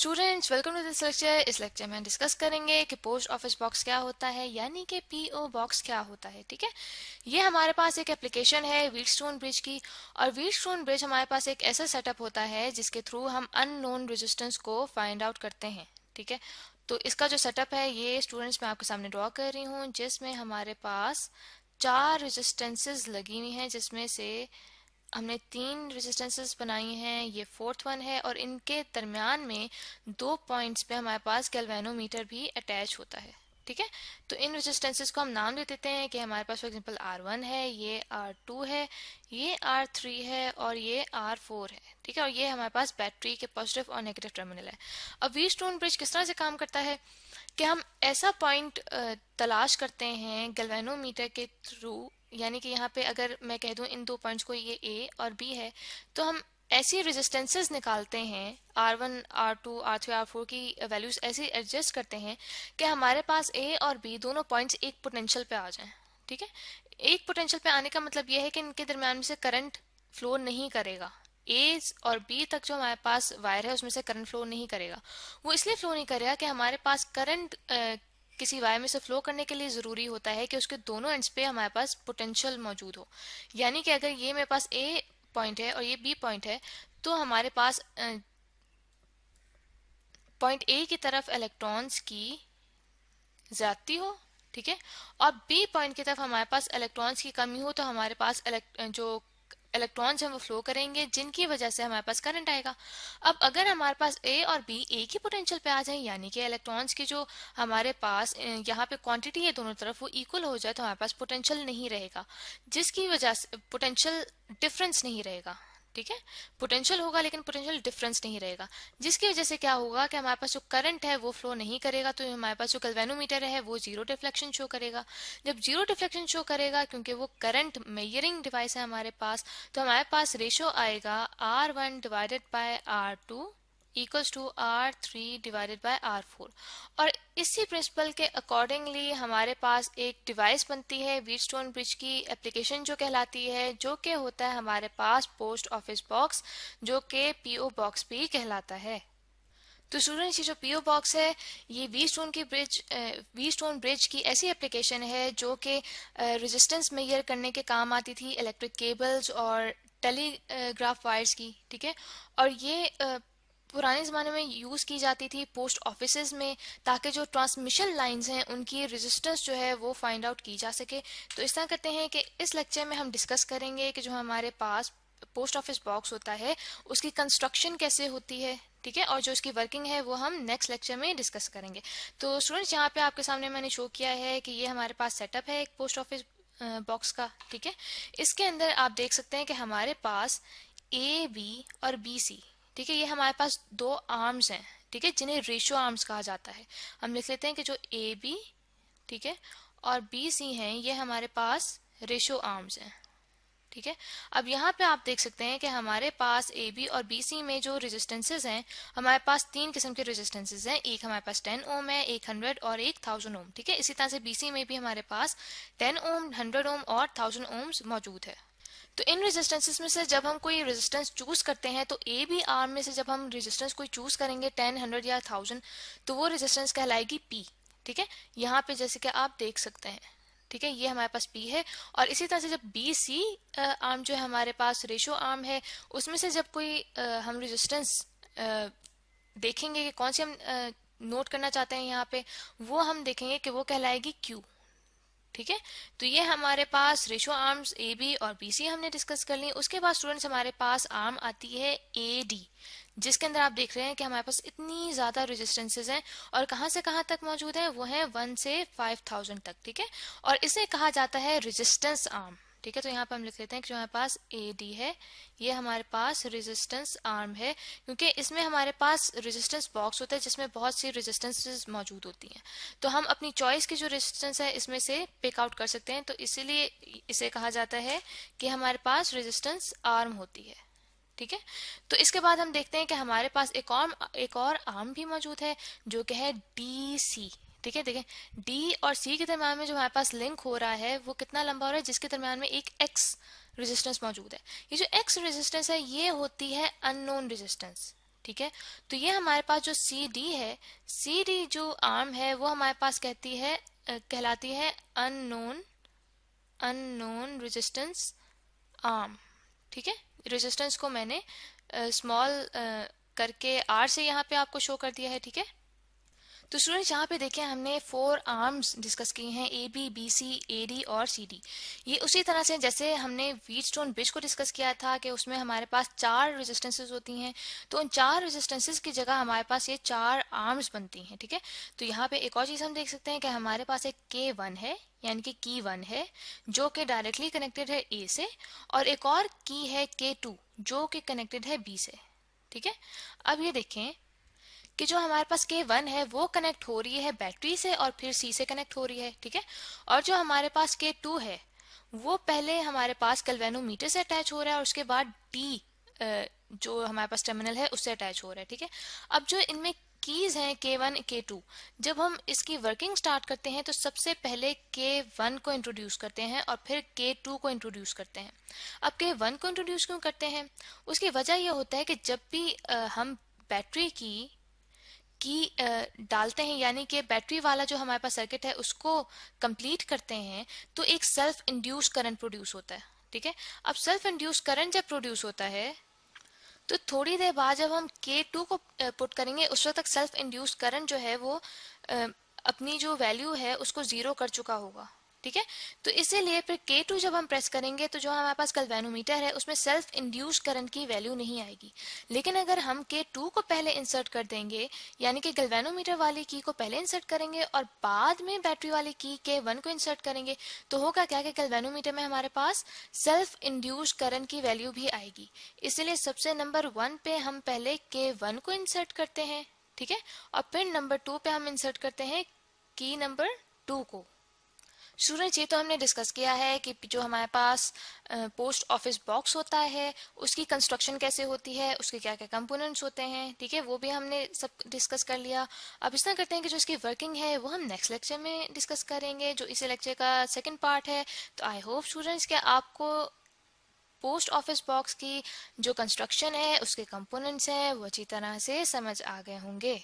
Students welcome to this lecture इस lecture में discuss करेंगे कि पोस्ट ऑफिस बॉक्स क्या होता है यानी कि पीओ बॉक्स क्या होता है ठीक है ये हमारे पास एक एप्लीकेशन है व्हील स्टोन ब्रिज की और व्हील स्टोन ब्रिज हमारे पास एक ऐसा सेटअप होता है जिसके थ्रू हम अननोन रेजिस्टेंस को फाइंड आउट करते हैं ठीक है तो इसका जो सेटअप है ये स्टूडेंट्स मैं आपके सामने ड्रॉ कर रही हूँ जिसमें हमारे पास चार रेजिस्टेंसेज लगी हुई हैं जिसमें से हमने तीन रेजिस्टेंसेस बनाई हैं ये फोर्थ वन है और इनके दरमियान में दो पॉइंट्स पे हमारे पास गैल्वेनोमीटर भी अटैच होता है ठीक है तो इन रेजिस्टेंसेस को हम नाम दे देते हैं कि हमारे पास फॉर एग्जांपल वन है ये आर टू है ये आर थ्री है और ये आर फोर है ठीक है और ये हमारे पास बैटरी के पॉजिटिव और नेगेटिव टर्मिनल है अब वी स्टोन ब्रिज किस तरह से काम करता है कि हम ऐसा पॉइंट तलाश करते हैं गलवेनोमीटर के थ्रू यानी कि यहाँ पे अगर मैं कह दूँ इन दो पॉइंट्स को ये ए और बी है तो हम ऐसी रेजिस्टेंसेस निकालते हैं R one R two R three R four की वैल्यूज ऐसी एडजस्ट करते हैं कि हमारे पास ए और बी दोनों पॉइंट्स एक पोटेंशियल पे आ जाएं ठीक है एक पोटेंशियल पे आने का मतलब यह है कि इनके दरमियान में से करंट फ्लो नहीं करेगा ए और बी तक जो हमारे पास वायर है उसमें से करंट फ्लो नहीं करेगा वो इसलिए फ्लो नहीं करेगा कि हमारे पास करंट किसी वायर में से फ्लो करने के लिए ज़रूरी होता है कि उसके दोनों एंड्स पे हमारे पास पोटेंशियल मौजूद हो यानी कि अगर ये मेरे पास ए पॉइंट है और ये बी पॉइंट है तो हमारे पास पॉइंट ए की तरफ इलेक्ट्रॉन्स की ज़्यादती हो ठीक है और बी पॉइंट की तरफ हमारे पास इलेक्ट्रॉन्स की कमी हो तो हमारे पास जो इलेक्ट्रॉन्स हैं वो फ्लो करेंगे जिनकी वजह से हमारे पास करंट आएगा अब अगर हमारे पास ए और बी एक ही पोटेंशियल पे आ जाए यानी कि इलेक्ट्रॉन्स की जो हमारे पास यहाँ पे क्वांटिटी है दोनों तरफ वो इक्वल हो जाए तो हमारे पास पोटेंशियल नहीं रहेगा जिसकी वजह से पोटेंशियल डिफरेंस नहीं रहेगा ठीक है पोटेंशियल होगा लेकिन पोटेंशियल डिफरेंस नहीं रहेगा जिसकी वजह से क्या होगा कि हमारे पास जो करंट है वो फ्लो नहीं करेगा तो हमारे पास जो कल्वेनोमीटर है वो जीरो डिफ्लेक्शन शो करेगा जब जीरो डिफ्लेक्शन शो करेगा क्योंकि वो करंट मेयरिंग डिवाइस है हमारे पास तो हमारे पास रेशो आएगा R one divided by R two equals to R three divided by R four और इसी प्रिंसिपल के अकॉर्डिंगली हमारे पास एक डिवाइस बनती है वीटस्टोन ब्रिज की एप्लीकेशन जो कहलाती है जो कि होता है हमारे पास पोस्ट ऑफिस बॉक्स जो कि पीओ बॉक्स भी कहलाता है तो स्टूडेंट्स ये जो पीओ बॉक्स है ये वी स्टोन की ब्रिज वी स्टोन ब्रिज की ऐसी एप्लीकेशन है जो कि रेजिस्टेंस मेयर करने के काम आती थी इलेक्ट्रिक केबल्स और टेलीग्राफ वायर्स की ठीक है और ये पुराने ज़माने में यूज़ की जाती थी पोस्ट ऑफिस में ताकि जो ट्रांसमिशन लाइंस हैं उनकी रेजिस्टेंस जो है वो फाइंड आउट की जा सके तो इस तरह करते हैं कि इस लेक्चर में हम डिस्कस करेंगे कि जो हमारे पास पोस्ट ऑफिस बॉक्स होता है उसकी कंस्ट्रक्शन कैसे होती है ठीक है और जो इसकी वर्किंग है वो हम नेक्स्ट लेक्चर में डिस्कस करेंगे तो स्टूडेंट्स यहाँ पे आपके सामने मैंने शो किया है कि ये हमारे पास सेटअप है एक पोस्ट ऑफिस बॉक्स का ठीक है इसके अंदर आप देख सकते हैं कि हमारे पास ए बी और बी सी ठीक है ये हमारे पास दो आर्म्स हैं ठीक है जिन्हें रेशियो आर्म्स कहा जाता है हम लिख लेते हैं कि जो ए बी ठीक है और बी सी हैं ये हमारे पास रेशियो आर्म्स हैं ठीक है अब यहाँ पे आप देख सकते हैं कि हमारे पास ए बी और बी सी में जो रेजिस्टेंसेज हैं हमारे पास तीन किस्म के रेजिस्टेंसेज हैं एक हमारे पास 10 ओम है एक 100 और एक 1000 ओम ठीक है इसी तरह से बी सी में भी हमारे पास 10 ओम 100 ओम और 1000 ओम्स मौजूद है तो इन रेजिस्टेंसेस में से जब हम कोई रेजिस्टेंस चूज करते हैं तो ए बी आर में से जब हम रेजिस्टेंस कोई चूज करेंगे टेन हंड्रेड या थाउजेंड तो वो रेजिस्टेंस कहलाएगी पी ठीक है यहाँ पे जैसे कि आप देख सकते हैं ठीक है ये हमारे पास पी है और इसी तरह से जब बी सी आर्म जो है हमारे पास रेशो आर्म है उसमें से जब कोई आ, हम रेजिस्टेंस देखेंगे कि कौन सी हम नोट करना चाहते हैं यहाँ पे वो हम देखेंगे कि वो कहलाएगी क्यू ठीक है तो ये हमारे पास रेशो आर्म्स ए बी और बी सी हमने डिस्कस कर ली उसके बाद स्टूडेंट्स हमारे पास आर्म आती है ए डी जिसके अंदर आप देख रहे हैं कि हमारे पास इतनी ज्यादा रेजिस्टेंसेज हैं और कहाँ से कहाँ तक मौजूद है वो है वन से फाइव थाउजेंड तक ठीक है और इसे कहा जाता है रेजिस्टेंस आर्म ठीक है तो यहाँ पर हम लिख लेते हैं कि जो हमारे पास ए डी है ये हमारे पास रेजिस्टेंस आर्म है क्योंकि इसमें हमारे पास रेजिस्टेंस बॉक्स होता है जिसमें बहुत सी रेजिस्टेंस मौजूद होती हैं तो हम अपनी चॉइस की जो रेजिस्टेंस है इसमें से आउट कर सकते हैं तो इसीलिए इसे कहा जाता है कि हमारे पास रेजिस्टेंस आर्म होती है ठीक है तो इसके बाद हम देखते हैं कि हमारे पास एक और एक और आर्म भी मौजूद है जो कि है डी सी ठीक है देखें डी और सी के दरम्यान में जो हमारे पास लिंक हो रहा है वो कितना लंबा हो रहा है जिसके दरम्यान में एक एक्स रेजिस्टेंस मौजूद है ये जो एक्स रेजिस्टेंस है ये होती है अननोन रेजिस्टेंस ठीक है तो ये हमारे पास जो सी डी है सी डी जो आर्म है वो हमारे पास कहती है कहलाती है अननोन अननोन रेजिस्टेंस आर्म ठीक है रेजिस्टेंस को मैंने स्मॉल करके आर से यहाँ पे आपको शो कर दिया है ठीक है तो स्टूडेंट्स यहाँ पे देखें हमने फोर आर्म्स डिस्कस किए हैं A B B C A D और सी डी ये उसी तरह से जैसे हमने वीट स्टोन ब्रिज को डिस्कस किया था कि उसमें हमारे पास चार रेजिस्टेंसेज होती हैं तो उन चार रेजिस्टेंसेज की जगह हमारे पास ये चार आर्म्स बनती हैं ठीक है थीके? तो यहाँ पे एक और चीज़ हम देख सकते हैं कि हमारे पास एक के वन है यानी कि की वन है जो कि डायरेक्टली कनेक्टेड है ए से और एक और की है के टू जो कि कनेक्टेड है बी से ठीक है अब ये देखें कि जो हमारे पास के वन है वो कनेक्ट हो रही है बैटरी से और फिर सी से कनेक्ट हो रही है ठीक है और जो हमारे पास के टू है वो पहले हमारे पास कलवेनोमीटर से अटैच हो रहा है और उसके बाद डी जो हमारे पास टर्मिनल है उससे अटैच हो रहा है ठीक है अब जो इनमें कीज हैं के वन के टू जब हम इसकी वर्किंग स्टार्ट करते हैं तो सबसे पहले के वन को इंट्रोड्यूस करते हैं और फिर के टू को इंट्रोड्यूस करते हैं अब के वन को इंट्रोड्यूस क्यों करते हैं उसकी वजह यह होता है कि जब भी हम बैटरी की की डालते हैं यानी कि बैटरी वाला जो हमारे पास सर्किट है उसको कंप्लीट करते हैं तो एक सेल्फ इंड्यूस करंट प्रोड्यूस होता है ठीक है अब सेल्फ इंड्यूस करंट जब प्रोड्यूस होता है तो थोड़ी देर बाद जब हम K2 को पुट करेंगे उस वक्त तक सेल्फ इंड्यूस करंट जो है वो अपनी जो वैल्यू है उसको जीरो कर चुका होगा ठीक है तो इसीलिए फिर K2 जब हम प्रेस करेंगे तो जो हमारे पास गल्वेनोमीटर है उसमें सेल्फ इंड्यूस करंट की वैल्यू नहीं आएगी लेकिन अगर हम K2 को पहले इंसर्ट कर देंगे यानी कि गलवेनोमीटर वाली की को पहले इंसर्ट करेंगे और बाद में बैटरी वाली की K1 को इंसर्ट करेंगे तो होगा क्या कि गल्वेनोमीटर में हमारे पास सेल्फ इंड्यूस करंट की वैल्यू भी आएगी इसीलिए सबसे नंबर वन पे हम पहले के को इंसर्ट करते हैं ठीक है और फिर नंबर टू पे हम इंसर्ट करते हैं की नंबर टू को स्टूडेंट्स ये तो हमने डिस्कस किया है कि जो हमारे पास पोस्ट ऑफिस बॉक्स होता है उसकी कंस्ट्रक्शन कैसे होती है उसके क्या क्या कंपोनेंट्स होते हैं ठीक है वो भी हमने सब डिस्कस कर लिया अब इस तरह करते हैं कि जो इसकी वर्किंग है वो हम नेक्स्ट लेक्चर में डिस्कस करेंगे जो इस लेक्चर का सेकेंड पार्ट है तो आई होप स्टूडेंट्स के आपको पोस्ट ऑफिस बॉक्स की जो कंस्ट्रक्शन है उसके कंपोनेंट्स हैं वो अच्छी तरह से समझ आ गए होंगे